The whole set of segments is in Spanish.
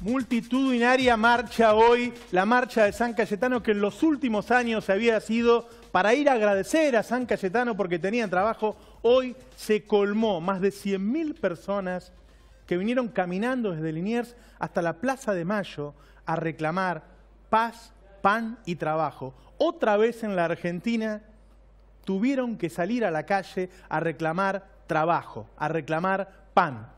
multitudinaria marcha hoy, la marcha de San Cayetano, que en los últimos años había sido para ir a agradecer a San Cayetano porque tenían trabajo. Hoy se colmó más de 100.000 personas que vinieron caminando desde Liniers hasta la Plaza de Mayo a reclamar paz, pan y trabajo. Otra vez en la Argentina tuvieron que salir a la calle a reclamar trabajo, a reclamar pan,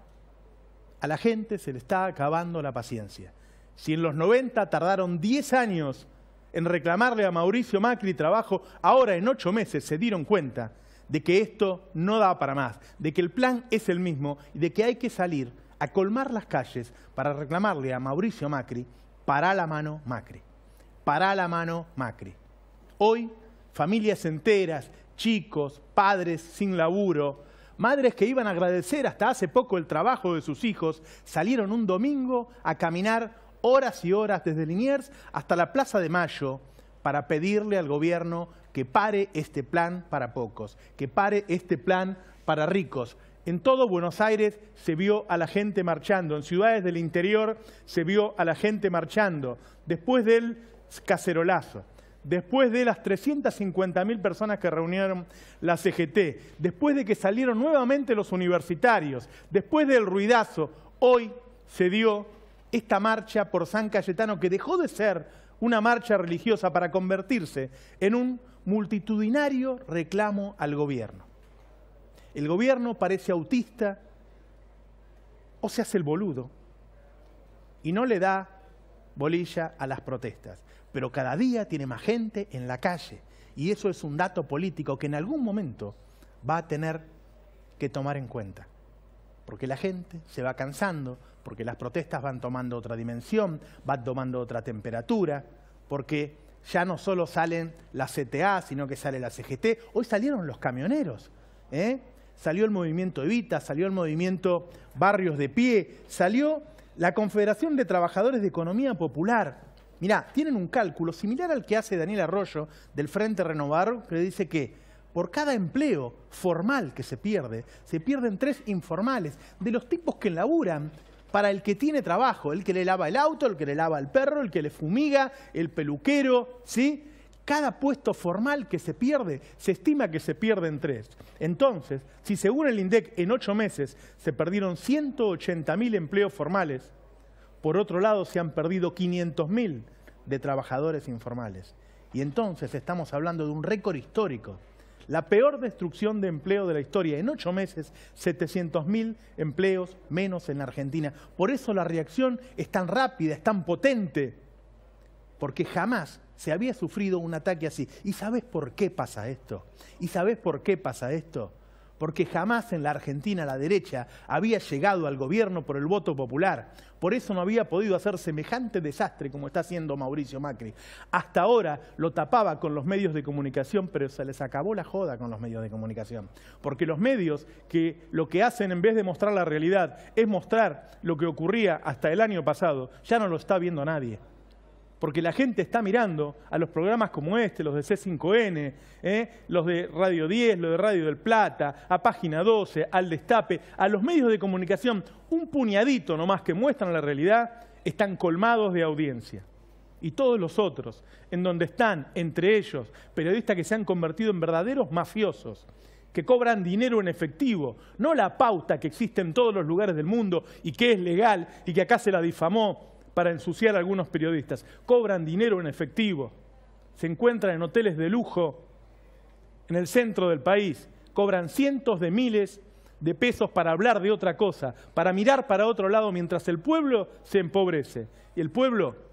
a la gente se le está acabando la paciencia. Si en los 90 tardaron 10 años en reclamarle a Mauricio Macri trabajo, ahora en 8 meses se dieron cuenta de que esto no da para más, de que el plan es el mismo y de que hay que salir a colmar las calles para reclamarle a Mauricio Macri, para la mano Macri, para la mano Macri. Hoy, familias enteras, chicos, padres sin laburo, Madres que iban a agradecer hasta hace poco el trabajo de sus hijos salieron un domingo a caminar horas y horas desde Liniers hasta la Plaza de Mayo para pedirle al gobierno que pare este plan para pocos, que pare este plan para ricos. En todo Buenos Aires se vio a la gente marchando, en ciudades del interior se vio a la gente marchando, después del cacerolazo después de las 350.000 personas que reunieron la CGT, después de que salieron nuevamente los universitarios, después del ruidazo, hoy se dio esta marcha por San Cayetano que dejó de ser una marcha religiosa para convertirse en un multitudinario reclamo al gobierno. El gobierno parece autista o se hace el boludo y no le da bolilla a las protestas, pero cada día tiene más gente en la calle y eso es un dato político que en algún momento va a tener que tomar en cuenta, porque la gente se va cansando, porque las protestas van tomando otra dimensión, van tomando otra temperatura, porque ya no solo salen las CTA, sino que sale la CGT, hoy salieron los camioneros, ¿eh? salió el movimiento Evita, salió el movimiento Barrios de Pie, salió la Confederación de Trabajadores de Economía Popular, mirá, tienen un cálculo similar al que hace Daniel Arroyo del Frente Renovar, que dice que por cada empleo formal que se pierde, se pierden tres informales de los tipos que laburan para el que tiene trabajo, el que le lava el auto, el que le lava el perro, el que le fumiga, el peluquero, ¿sí? Cada puesto formal que se pierde, se estima que se pierden tres. Entonces, si según el INDEC en ocho meses se perdieron 180.000 empleos formales, por otro lado se han perdido 500.000 de trabajadores informales. Y entonces estamos hablando de un récord histórico. La peor destrucción de empleo de la historia. En ocho meses, 700.000 empleos menos en la Argentina. Por eso la reacción es tan rápida, es tan potente. Porque jamás se había sufrido un ataque así. ¿Y sabes por qué pasa esto? ¿Y sabes por qué pasa esto? Porque jamás en la Argentina la derecha había llegado al gobierno por el voto popular. Por eso no había podido hacer semejante desastre como está haciendo Mauricio Macri. Hasta ahora lo tapaba con los medios de comunicación, pero se les acabó la joda con los medios de comunicación. Porque los medios que lo que hacen en vez de mostrar la realidad es mostrar lo que ocurría hasta el año pasado, ya no lo está viendo nadie porque la gente está mirando a los programas como este, los de C5N, n ¿eh? los de Radio 10, los de Radio del Plata, a Página 12, al Destape, a los medios de comunicación, un puñadito nomás que muestran la realidad, están colmados de audiencia. Y todos los otros, en donde están, entre ellos, periodistas que se han convertido en verdaderos mafiosos, que cobran dinero en efectivo, no la pauta que existe en todos los lugares del mundo y que es legal y que acá se la difamó para ensuciar a algunos periodistas. Cobran dinero en efectivo, se encuentran en hoteles de lujo en el centro del país, cobran cientos de miles de pesos para hablar de otra cosa, para mirar para otro lado mientras el pueblo se empobrece. Y el pueblo